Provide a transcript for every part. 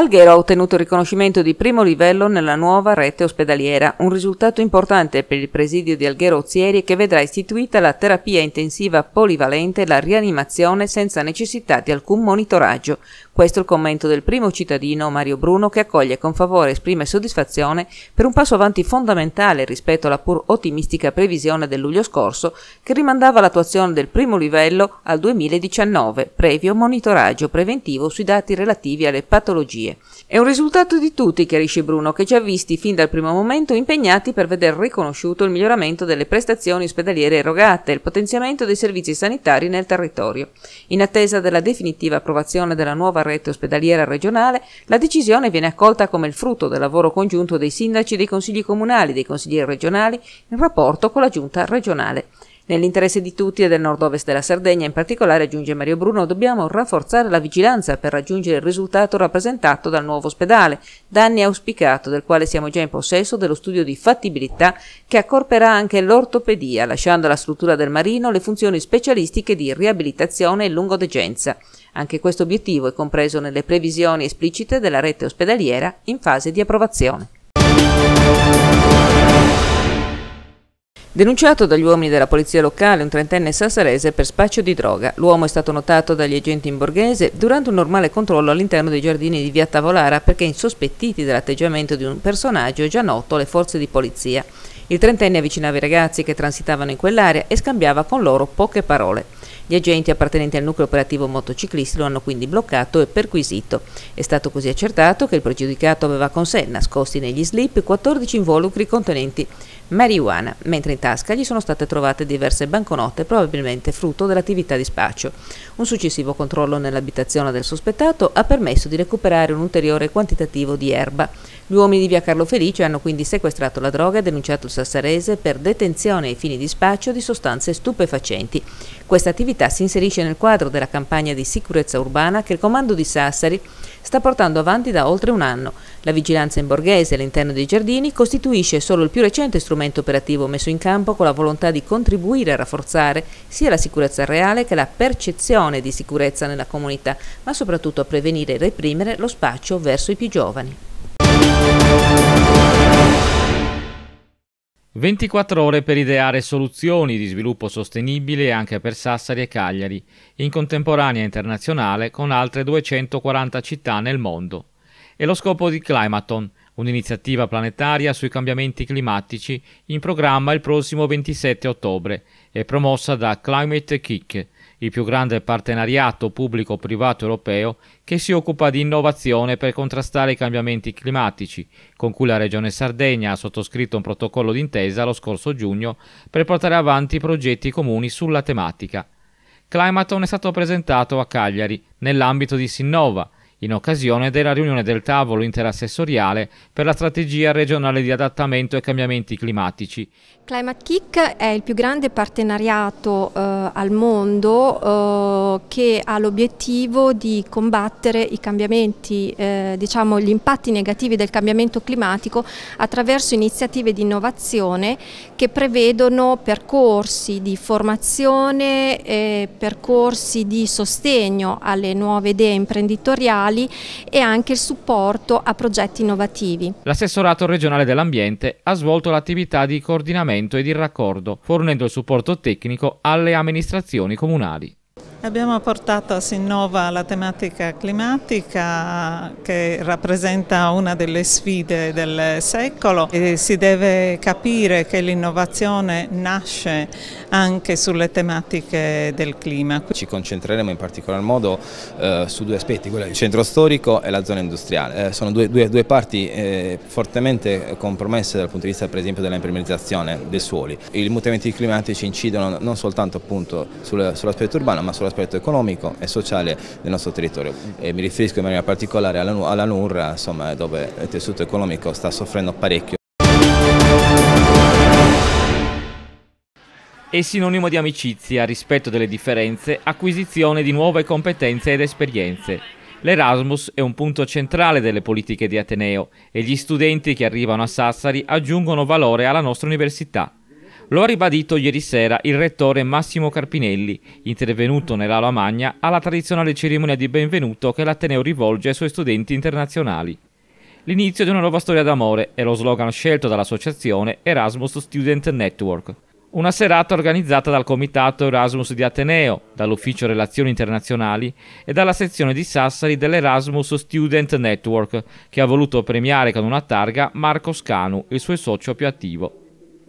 Alghero ha ottenuto il riconoscimento di primo livello nella nuova rete ospedaliera, un risultato importante per il presidio di Alghero Ozieri che vedrà istituita la terapia intensiva polivalente e la rianimazione senza necessità di alcun monitoraggio, questo è il commento del primo cittadino, Mario Bruno, che accoglie con favore e esprime soddisfazione per un passo avanti fondamentale rispetto alla pur ottimistica previsione del luglio scorso che rimandava l'attuazione del primo livello al 2019, previo monitoraggio preventivo sui dati relativi alle patologie. È un risultato di tutti, chiarisce Bruno, che ci ha visti fin dal primo momento impegnati per veder riconosciuto il miglioramento delle prestazioni ospedaliere erogate e il potenziamento dei servizi sanitari nel territorio. In attesa della definitiva approvazione della nuova rete ospedaliera regionale, la decisione viene accolta come il frutto del lavoro congiunto dei sindaci, dei consigli comunali, dei consiglieri regionali in rapporto con la giunta regionale. Nell'interesse di tutti e del nord-ovest della Sardegna, in particolare, aggiunge Mario Bruno, dobbiamo rafforzare la vigilanza per raggiungere il risultato rappresentato dal nuovo ospedale, danni anni auspicato, del quale siamo già in possesso dello studio di fattibilità che accorperà anche l'ortopedia, lasciando alla struttura del marino le funzioni specialistiche di riabilitazione e lungodegenza. Anche questo obiettivo è compreso nelle previsioni esplicite della rete ospedaliera in fase di approvazione. Denunciato dagli uomini della polizia locale un trentenne sassarese per spaccio di droga. L'uomo è stato notato dagli agenti in borghese durante un normale controllo all'interno dei giardini di via Tavolara perché insospettiti dell'atteggiamento di un personaggio già noto alle forze di polizia. Il trentenne avvicinava i ragazzi che transitavano in quell'area e scambiava con loro poche parole. Gli agenti appartenenti al nucleo operativo motociclisti lo hanno quindi bloccato e perquisito. È stato così accertato che il pregiudicato aveva con sé, nascosti negli slip, 14 involucri contenenti marijuana, mentre in tasca gli sono state trovate diverse banconote, probabilmente frutto dell'attività di spaccio. Un successivo controllo nell'abitazione del sospettato ha permesso di recuperare un ulteriore quantitativo di erba. Gli uomini di via Carlo Felice hanno quindi sequestrato la droga e denunciato il Sassarese per detenzione ai fini di spaccio di sostanze stupefacenti. Questa attività si inserisce nel quadro della campagna di sicurezza urbana che il comando di Sassari sta portando avanti da oltre un anno. La vigilanza in borghese all'interno dei giardini costituisce solo il più recente strumento strumento operativo messo in campo con la volontà di contribuire a rafforzare sia la sicurezza reale che la percezione di sicurezza nella comunità, ma soprattutto a prevenire e reprimere lo spaccio verso i più giovani. 24 ore per ideare soluzioni di sviluppo sostenibile anche per Sassari e Cagliari, in contemporanea internazionale con altre 240 città nel mondo. E lo scopo di Climaton, un'iniziativa planetaria sui cambiamenti climatici in programma il prossimo 27 ottobre e promossa da Climate Kick, il più grande partenariato pubblico-privato europeo che si occupa di innovazione per contrastare i cambiamenti climatici, con cui la Regione Sardegna ha sottoscritto un protocollo d'intesa lo scorso giugno per portare avanti progetti comuni sulla tematica. Climaton è stato presentato a Cagliari nell'ambito di Sinnova, in occasione della riunione del tavolo interassessoriale per la strategia regionale di adattamento ai cambiamenti climatici. Climate Kick è il più grande partenariato eh, al mondo eh, che ha l'obiettivo di combattere i cambiamenti, eh, diciamo gli impatti negativi del cambiamento climatico attraverso iniziative di innovazione che prevedono percorsi di formazione, e percorsi di sostegno alle nuove idee imprenditoriali ambientali e anche il supporto a progetti innovativi. L'assessorato regionale dell'ambiente ha svolto l'attività di coordinamento e di raccordo, fornendo il supporto tecnico alle amministrazioni comunali. Abbiamo portato a Sinnova la tematica climatica che rappresenta una delle sfide del secolo e si deve capire che l'innovazione nasce anche sulle tematiche del clima. Ci concentreremo in particolar modo eh, su due aspetti, quello del centro storico e la zona industriale. Eh, sono due, due, due parti eh, fortemente compromesse dal punto di vista per esempio della impermeabilizzazione dei suoli. I mutamenti climatici incidono non soltanto appunto sull'aspetto urbano ma sull'aspetto l'aspetto economico e sociale del nostro territorio. E mi riferisco in maniera particolare alla, Nurra, insomma, dove il tessuto economico sta soffrendo parecchio. È sinonimo di amicizia, rispetto delle differenze, acquisizione di nuove competenze ed esperienze. L'Erasmus è un punto centrale delle politiche di Ateneo e gli studenti che arrivano a Sassari aggiungono valore alla nostra università. Lo ha ribadito ieri sera il rettore Massimo Carpinelli, intervenuto nell'Aula Magna alla tradizionale cerimonia di benvenuto che l'Ateneo rivolge ai suoi studenti internazionali. L'inizio di una nuova storia d'amore è lo slogan scelto dall'associazione Erasmus Student Network. Una serata organizzata dal Comitato Erasmus di Ateneo, dall'Ufficio Relazioni Internazionali e dalla sezione di Sassari dell'Erasmus Student Network, che ha voluto premiare con una targa Marco Scanu, il suo socio più attivo.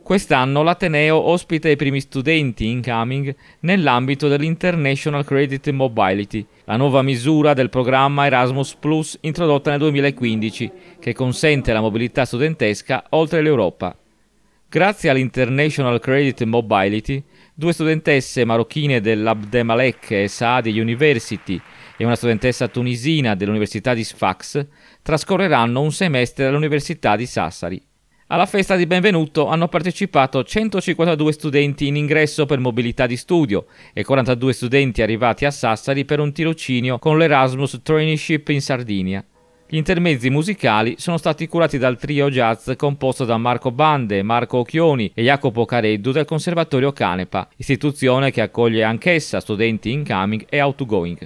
Quest'anno l'Ateneo ospita i primi studenti incoming nell'ambito dell'International Credit Mobility, la nuova misura del programma Erasmus Plus introdotta nel 2015, che consente la mobilità studentesca oltre l'Europa. Grazie all'International Credit Mobility, due studentesse marocchine dell'Abdemalek e Saadi University e una studentessa tunisina dell'Università di Sfax trascorreranno un semestre all'Università di Sassari. Alla festa di benvenuto hanno partecipato 152 studenti in ingresso per mobilità di studio e 42 studenti arrivati a Sassari per un tirocinio con l'Erasmus Traineeship in Sardinia. Gli intermezzi musicali sono stati curati dal trio jazz composto da Marco Bande, Marco Occhioni e Jacopo Careddu del Conservatorio Canepa, istituzione che accoglie anch'essa studenti incoming e outgoing.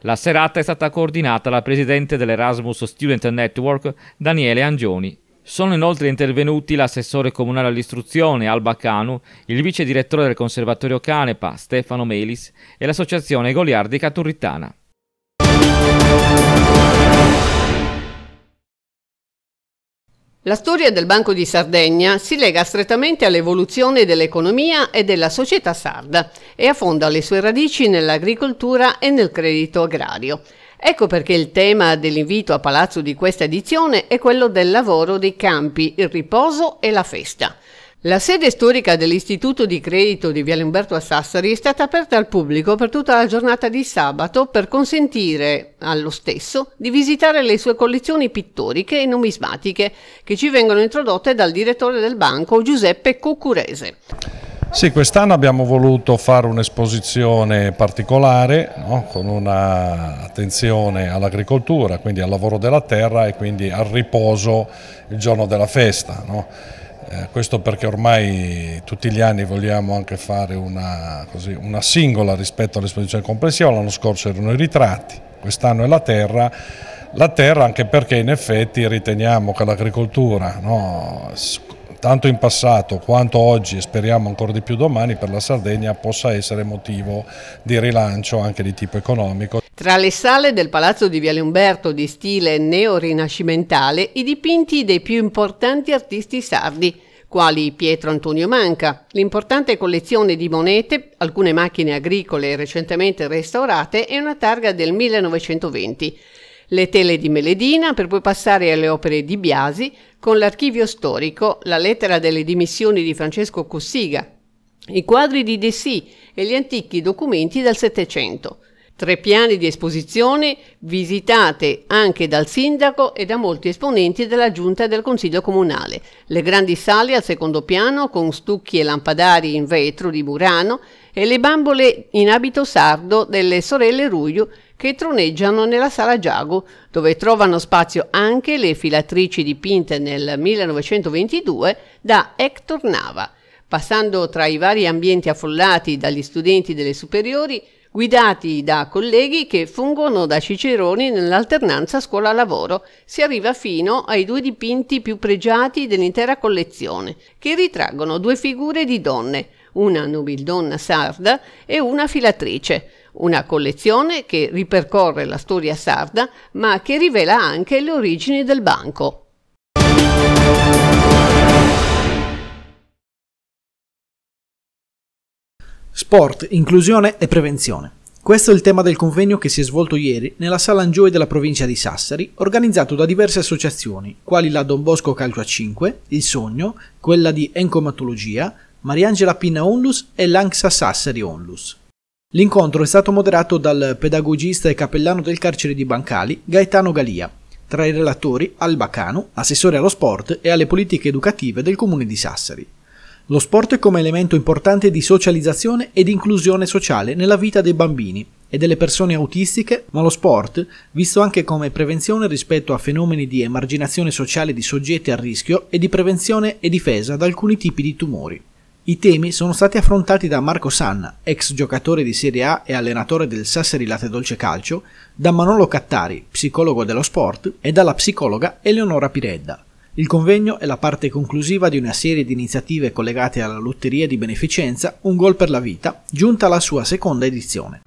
La serata è stata coordinata dal presidente dell'Erasmus Student Network, Daniele Angioni, sono inoltre intervenuti l'assessore comunale all'istruzione Alba Canu, il vice direttore del Conservatorio Canepa Stefano Melis e l'associazione Goliardica Turritana. La storia del Banco di Sardegna si lega strettamente all'evoluzione dell'economia e della società sarda e affonda le sue radici nell'agricoltura e nel credito agrario. Ecco perché il tema dell'invito a palazzo di questa edizione è quello del lavoro dei campi, il riposo e la festa. La sede storica dell'Istituto di Credito di Viale Umberto a Sassari è stata aperta al pubblico per tutta la giornata di sabato per consentire allo stesso di visitare le sue collezioni pittoriche e numismatiche che ci vengono introdotte dal direttore del banco Giuseppe Cucurese. Sì, quest'anno abbiamo voluto fare un'esposizione particolare no? con un'attenzione all'agricoltura, quindi al lavoro della terra e quindi al riposo il giorno della festa. No? Eh, questo perché ormai tutti gli anni vogliamo anche fare una, così, una singola rispetto all'esposizione complessiva, l'anno scorso erano i ritratti, quest'anno è la terra la terra anche perché in effetti riteniamo che l'agricoltura, no, tanto in passato quanto oggi e speriamo ancora di più domani per la Sardegna possa essere motivo di rilancio anche di tipo economico. Tra le sale del Palazzo di Viale Umberto di stile neorinascimentale i dipinti dei più importanti artisti sardi quali Pietro Antonio Manca, l'importante collezione di monete, alcune macchine agricole recentemente restaurate e una targa del 1920 le tele di Meledina per poi passare alle opere di Biasi con l'archivio storico, la lettera delle dimissioni di Francesco Cossiga, i quadri di Dessì e gli antichi documenti del Settecento. Tre piani di esposizione visitate anche dal sindaco e da molti esponenti della giunta e del consiglio comunale. Le grandi sale al secondo piano con stucchi e lampadari in vetro di Murano e le bambole in abito sardo delle sorelle Ruglio che troneggiano nella sala Giago, dove trovano spazio anche le filatrici dipinte nel 1922 da Hector Nava. Passando tra i vari ambienti affollati dagli studenti delle superiori, guidati da colleghi che fungono da ciceroni nell'alternanza scuola-lavoro. Si arriva fino ai due dipinti più pregiati dell'intera collezione, che ritraggono due figure di donne, una nobildonna sarda e una filatrice, una collezione che ripercorre la storia sarda ma che rivela anche le origini del banco. Sport, inclusione e prevenzione. Questo è il tema del convegno che si è svolto ieri nella Sala Angioi della provincia di Sassari, organizzato da diverse associazioni, quali la Don Bosco Calcio a 5, Il Sogno, quella di Encomatologia, Mariangela Pinna Onlus e l'Anxa Sassari Onlus. L'incontro è stato moderato dal pedagogista e cappellano del carcere di Bancali, Gaetano Galia, tra i relatori Albacano, assessore allo sport e alle politiche educative del comune di Sassari. Lo sport come elemento importante di socializzazione ed inclusione sociale nella vita dei bambini e delle persone autistiche, ma lo sport, visto anche come prevenzione rispetto a fenomeni di emarginazione sociale di soggetti a rischio e di prevenzione e difesa da alcuni tipi di tumori. I temi sono stati affrontati da Marco Sanna, ex giocatore di Serie A e allenatore del Sassari Latte Dolce Calcio, da Manolo Cattari, psicologo dello sport, e dalla psicologa Eleonora Piredda. Il convegno è la parte conclusiva di una serie di iniziative collegate alla lotteria di beneficenza Un Gol per la Vita, giunta alla sua seconda edizione.